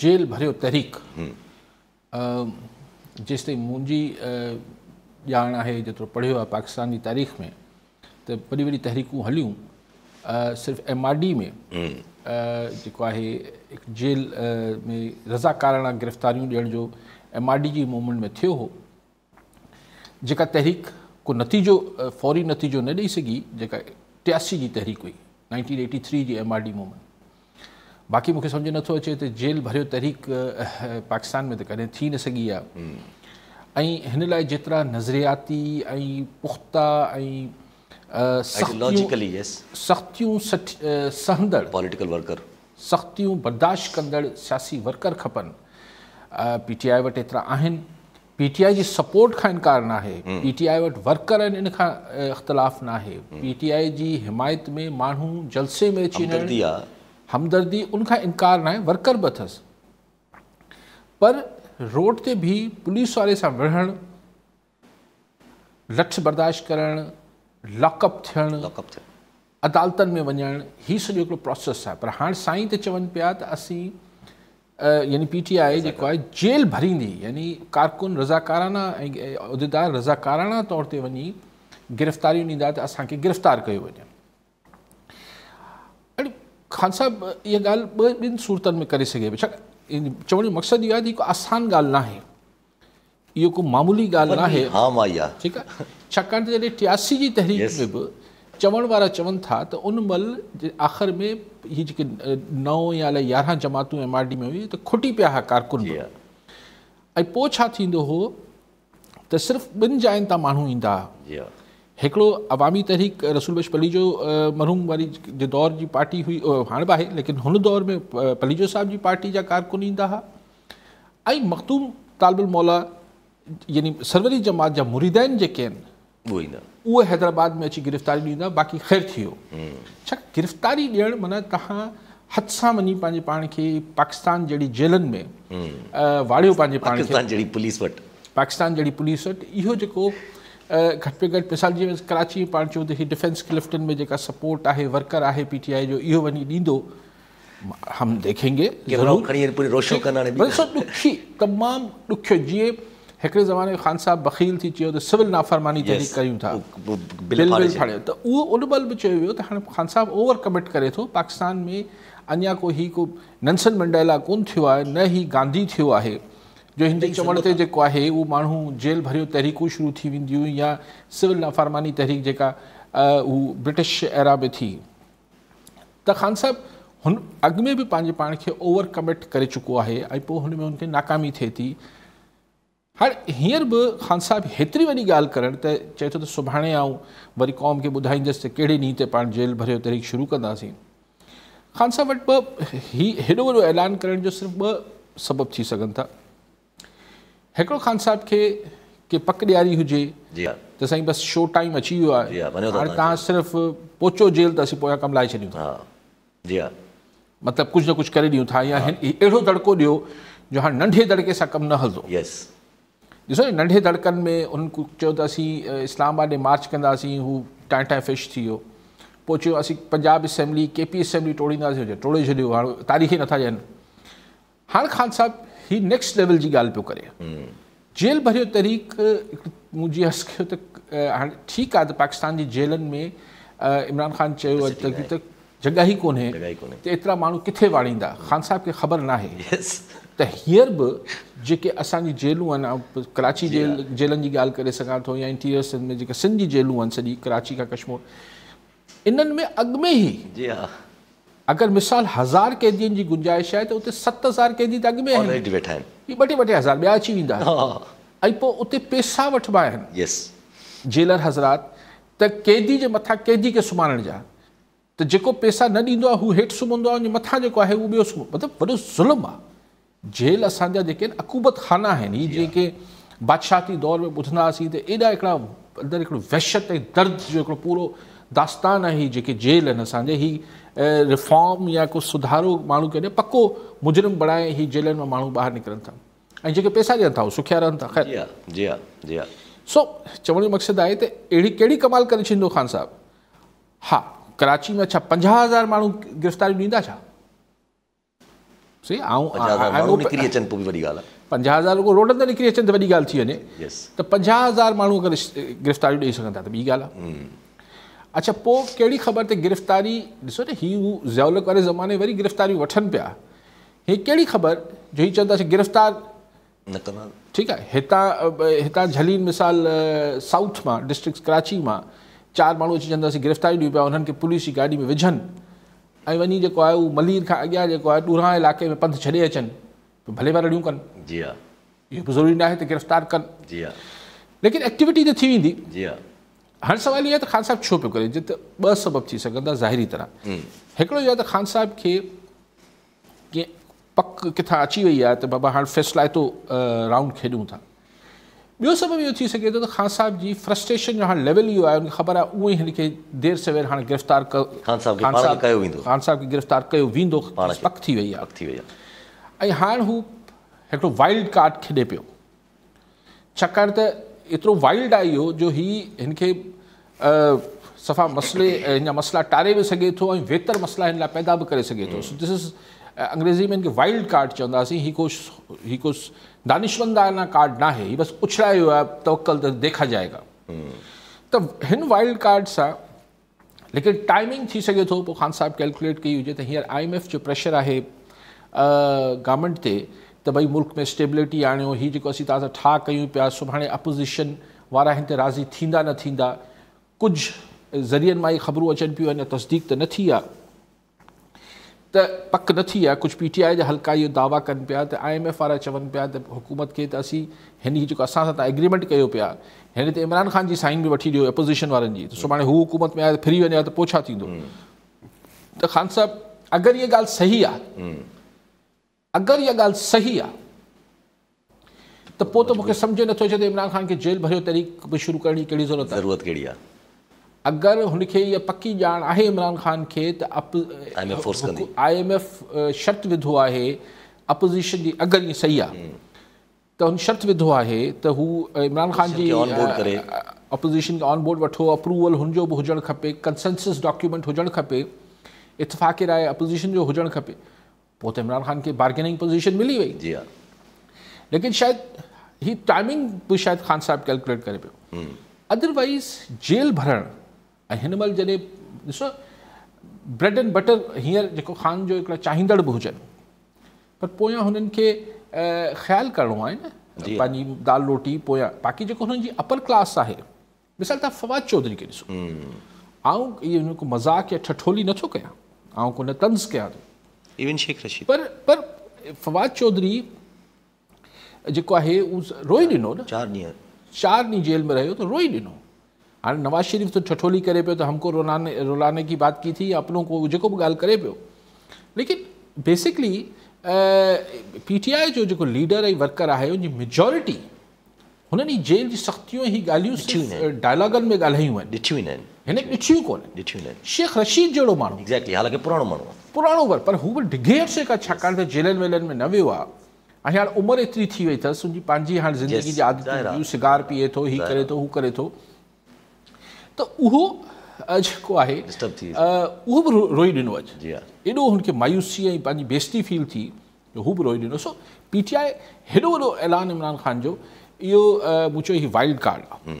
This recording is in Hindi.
જેલ भर तहरीक हम्म। जेस ताईं मुंहिंजी ॼाण आहे जेतिरो पढ़ियो आहे पाकिस्तान की तारीख़ में त वॾी वॾी तहरीकूं हलियूं सिर्फ़ु एम आर डी में हम्म। जेको आहे जेल में रजाकाराना गिरफ़्तारियूं ॾियण जो एम आर डी की मूवमेंट में थो हो जेका तहरीक को नतीजो फौरी नतीजो न ॾेई सघी जेका टियासी जी तहरीक हुई नाइनटीन एटी थ्री की एम आर डी मूवमेंट बाक़ी मूंखे सम्झ नथो अचे त जेल भरियो तहरीक पाकिस्तान में त कॾहिं थी न सघी आहे हम्म। लाइ जेतिरा नज़रियाती ऐं पुख़्ता ऐं सहंदड़ पॉलिटिकल वर्कर सख़्तियूं बर्दाश्त कंदड़ सियासी वर्कर खपनि पी टी आई वटि एतिरा सपोर्ट का इनकार ना आहे पी टी वर्कर आहिनि इन खां इख़्तिलाफ़ न पीटीआई हम्म। की हिमायत में माण्हू जलसे में अची हमदर्दी उनका इनकार ना वर्कर वर्कर अथस पर रोड ते बि पुलिस वाले से विढ़णु लठ बर्दाश्त करणु लॉकअप लॉकअप थियणु अदालतुनि में वन हीउ सॼो प्रोसेस आहे पर हाँ साईं ते चवनि पिया यानी पीटीआई टी आई जेल भरींदी यानी कारकुन रज़ाकाराना ऐं रज़ाकाराना तौर पर वही गिरफ़्तारियूं ॾींदा त गिरफ़्तार किया वञे ख़ान साहब इहा गाल ॿ ॿिनि में कर सघे बेशक चवण जो मक़सदु इहो आसान गाल ना आहे इहो को मामूली ॻाल्हि न आहे हा माई आहे ठीकु आहे टियासी जी तहरीक में भी चवण वारा था त तो उन महिल आख़िर में ये नौ या अलाए यारहं एम आर डी में हुई तो खुटी पा हुआ कारकुन ऐं पोइ छा थींदो हो त सिर्फ़ु ॿिनि हिकिड़ो अवामी तहरीक रसूल बश पलीजो मरहूम वाली जे दौर की पार्टी हुई हाणे बि आहे लेकिन उन दौर में पलीजो साहब जी पार्टी जा कारकुन ईंदा हुआ ऐं तालबुल मौला यानी सरवरी जमात जा मुरीदैन जेके आहिनि हैदराबाद में अची गिरफ़्तारी ॾींदा बाक़ी खैर थी हम्म। गिरफ़्तारी ॾियणु माना तव्हां हथ सां वञी पंहिंजे पाण पाकिस्तान जड़ी जेलनि में हम्म। वाड़ियों पंहिंजे पाण खे पुलिस वटि पाकिस्तान जहिड़ी पुलिस वटि इहो घट में घट मिसाल जीअं कराची में पा त डिफेंस क्लिफ्टन में जो सपोर्ट है वर्कर है पीटीआई जो इो वही हम देखेंगे तमाम तमामु ॾुखियो जीअं ज़माने में ख़ान साहब बखील थी चयो त सिविल नाफ़रमानी तहरीक कयूं था बिल फाड़ियो त उहो उन महिल बि चयो वियो त ख़ान साहब ओवर कमिट करे थो पाकिस्तान में अञा को ही को नंसन मंडेला कोन न ही गांधी थो है जो हिन जे चवण ते जेको आहे उहो माण्हू जेल भरियो तहरीकूं शुरू थी वेंदियूं या सिविल नाफ़रमानी तहरीक जेका उहो ब्रिटिश एरा एराबे थी त ख़ान साहिबु हुन अॻु में बि पंहिंजे पाण खे ओवर कमिट करे चुको आहे ऐं पोइ हुन में हुनखे नाकामी थिए थी हाणे हींअर बि ख़ान साहिबु हेतिरी वॾी ॻाल्हि करणु त चए थो त सुभाणे आऊं वरी क़ौम खे ॿुधाईंदसि त कहिड़े ॾींहं ते पाण जेल भरियो तहरीक शुरू कंदासीं ख़ान साहिबु वटि ॿ ही हेॾो वॾो ऐलान करण जो सिर्फ़ु ॿ सबबु थी सघनि था हिकिड़ो ख़ान साहिब खे के पक ॾियारी हुजे त साईं बसि शो टाइम अची वियो आहे हाणे तव्हां सिर्फ़ु पोचो जेल त असीं पोयां कमु लाहे छॾियूं था जी हा मतिलबु कुझु न कुझु करे ॾियूं था या हिन अहिड़ो दड़को ॾियो जो हाणे नंढे दड़के सां कमु न हलंदो यस ॾिसो नंढे दड़कनि में हुन चयो त असीं इस्लामाबाद ॾे मार्च कंदासीं हू टाइम टाइम फिश थी वियो पोइ चयो असीं पंजाब असैम्बली केपी असैम्बली तोड़ींदासीं हुजे तोड़े छॾियो हाणे तारीख़ ई नथा ॾियनि हाणे ख़ान साहिबु ही नेक्स्ट लेवल जी गाल पे करे जेल भरियो तरीक़ मुझे हस कयो त हाणे पाकिस्तान जी जेलनि में इमरान ख़ान चयो अॼु तक त जॻह ई कोन्हे त तो एतिरा माण्हू किथे वाड़ींदा हम्म। ख़ान साहब के ख़बर न आहे त तो हींअर बि जेके असांजी जेलूं आहिनि कराची जेल हाँ। जेलनि जी ॻाल्हि करे सघां थो या इंटीरियर सिंध में जेके सिंध जी जेलूं आहिनि सॼी कराची खां कश्मीर इन्हनि में अॻु में ई अगरि मिसाल हज़ार क़ैदियुनि जी गुंजाइश आहे त उते सत हज़ार कैदी त अॻ में आहिनि ॿ ॿ टे टे हज़ार ॿिया अची वेंदा ऐं पोइ उते पैसा वठिबा आहिनि यस जेलर हज़रात त कैदी जे मथां कैदी खे सुम्हण जा त जेको पैसा न ॾींदो आहे हू हेठि सुम्हंदो आहे मथां जेको आहे उहो ॿियो सुम्हो मतिलबु वॾो ज़ुल्म आहे जेल असांजा जेके आहिनि अकूबत ख़ाना आहिनि हीअ जेके बादशाही दौर में ॿुधंदा हुआसीं त एॾा हिकिड़ा अंदरि हिकिड़ो वहशत ऐं दर्द जो हिकिड़ो पूरो दास्तान आहे जेके जेल आहिनि असांजे हीउ रिफॉर्म या को सुधारो माण्हू कॾहिं पको मुजरिम बणाए हीअ जेलनि मां माण्हू ॿाहिरि निकिरनि था ऐं जेके पैसा ॾियनि था उहे सुखिया रहनि था ख़ैर सो चवण जो मक़सदु आहे त अहिड़ी कहिड़ी कमाल करे छॾींदो ख़ान साहिबु हा कराची में अच्छा पंजाह हज़ार माण्हू गिरफ़्तारियूं ॾींदा छा पंजाह हज़ार रोडनि ते निकिरी अचनि त वॾी ॻाल्हि थी वञे त पंजाह हज़ार माण्हू अगरि गिरफ़्तारी अच्छा पोइ कहिड़ी ख़बर ते गिरफ़्तारी ॾिसो न हीअ हू ज़ौलक वारे ज़माने वरी गिरफ़्तारी वठनि पिया हीअ कहिड़ी ख़बर जो इहे चवंदासीं गिरफ़्तार न कंदा ठीकु आहे हितां हितां जलील मिसाल साउथ मां डिस्ट्रिक्ट कराची मां चारि माण्हू अची चवंदासीं गिरफ़्तारी ॾियूं पिया उन्हनि खे पुलिस जी गाॾी में विझनि ऐं वञी जेको आहे उहो मलीर खां अॻियां जेको आहे ॾूरहां इलाइक़े में पंधु छॾे अचनि भले बारियूं कनि जी हा इहो बि ज़रूरी न आहे त गिरफ़्तार कनि जी हा लेकिन एक्टिविटी त थी वेंदी जी हा हर सवाल इहो तो ख़ान साहब छो पियो करें जिते ॿ सबबु थी सघनि ज़ाहिरी तरह हम्म। हिकिड़ो इहो तो आहे ख़ान साहब के तो तो, कीअं पक किथां अची वई आहे त बाबा हाणे फैसलाइतो राउंड खेॾूं था ॿियो सबबु इहो थी सघे थो ख़ान साहब जी फ्रस्ट्रेशन जो हाणे लेवल इहो आहे हुनखे ख़बर आहे उहो ई हिन खे सवेर हाँ गिरफ़्तार कयो ख़ान साहब खे गिरफ़्तार कयो वेंदो पक थी वई आहे ऐं हाणे हू हिकिड़ो वाइल्ड कार्ड खेले पियो छाकाणि त एतिरो वाइल्ड आहे इहो जो ही हिन सफ़ा मसले हिन जा टारे बि सघे थो ऐं वेतर मसला हिन लाइ पैदा बि करे सघे थो दिस इज़ अंग्रेज़ी में हिनखे वाइल्ड कार्ड चवंदा हुआसीं को ही को दानिशवंदाना कार्ड ना आहे बस बसि उछलायो तो आहे तवकल त तो देखा जाएगा हम्म। त तो हिन वाइल्ड कार्ड सां लेकिन टाइमिंग थी सघे थो पोइ ख़ान साहिबु कैलकुलेट कई हुजे त हींअर आई एम एफ जो प्रेशर आहे गवर्नमेंट ते त भई मुल्क में स्टेबिलिटी आणियो हीउ जेको असीं तव्हां सां ठा कयूं पिया सुभाणे अपोज़िशन वारा हिन ते राज़ी थींदा न थींदा कुझु ज़रियनि मां ई ख़बरूं अचनि पियूं अञा तस्दीक त न थी आहे त पक न थी आहे कुझु पी टी आई जा हल्का इहो दावा कनि पिया त आई एम एफ वारा चवनि पिया त हुकूमत खे त असीं हिन जेको असां सां तव्हां एग्रीमेंट कयो पिया हिन ते इमरान ख़ान जी साइन बि वठी ॾियो अपोज़िशन वारनि जी त सुभाणे हू हुकूमत में आहे त फिरी वञा त पोइ छा थींदो त ख़ान साहिबु अगरि इहा ॻाल्हि सही आहे अगरि इहा ॻाल्हि सही आहे त पोइ त मूंखे सम्झ नथो अचे त इमरान ख़ान खे जेल भरियो बि शुरू करण जी कहिड़ी ज़रूरत आहे अगरि हुनखे इहा पकी ॼाण आहे इमरान ख़ान खे त आई एम एफ शर्त विधो आहे अपोज़िशन जी अगरि सही आहे त हुन शर्त विधो आहे त हू इमरान ख़ान जी अपोज़िशन खे ऑन बोर्ड वठो अप्रूवल हुनजो बि हुजणु खपे कंसेंसिस डॉक्यूमेंट हुजणु खपे इतफ़ाक़ राय अपोज़िशन जो हुजणु खपे वो तो इमरान खान की बार्गेनिंग पोजीशन मिली हुई जी हाँ लेकिन शायद ही टाइमिंग भी शायद खान साहब कैलकुलेट करे पे अदरवाइज हम्म। जेल भरण हिनमल जॾहिं ॾिसो ब्रेड एंड बटर हींअर जेको खान जो हिकिड़ा चाहींदड़ बि हुजनि पर पोयां हुननि खे ख़्यालु करिणो आहे न पंहिंजी हाँ। दाल रोटी पोयां बाक़ी जेको हुननि जी अपर क्लास आहे मिसाल तव्हां फवाद चौधरी खे ॾिसो हम्म। आउं इहो हुन मज़ाक या ठठोली नथो कयां आउं कोन तंज़ कयां थो तो। इवन शेख रशीद पर पर फवाद चौधरी जो है उस रोई ॾिनो चार चार ॾींहं चार ॾींहं जेल में रहियो तो रोई दिनो हाँ नवाज़ शरीफ़ तो ठठोली करे पे तो हमको रोलाने रोलाने की बात की थी अपनों को जो भी गाल करे पियो लेकिन बेसिकली पीटीआई जो जो लीडर है वर्कर है उनकी मेजॉरिटी उन्होंने जेल की सख्तियों ही ॻाल्हियूं डायलॉगन में गाल आहिनि ॾिठियूं એને એક ડિચ્યું કોને ડિચ્યું शेख रशीद जहिड़ो माण्हू एग्ज़ैक्टली हालांकि पुराणो माण्हू पुराणो पर पर हू बि डिघेर शेख आहे छाकाणि त जेलनि वेलनि में न वियो आहे ऐं हाणे उमिरि एतिरी थी वई अथसि हुनजी पंहिंजी हाणे ज़िंदगी जी आदत सिगार पीए थो हीउ करे थो हू करे थो त उहो जेको आहे उहो बि रोई ॾिनो अॼु एॾो हुनखे मायूसी ऐं पंहिंजी बेस्ती फील थी हू बि रोई ॾिनो सो पीटीआई हेॾो वॾो ऐलान इमरान ख़ान जो इहो मूं चयो हीउ वाइल्ड कार्ड आहे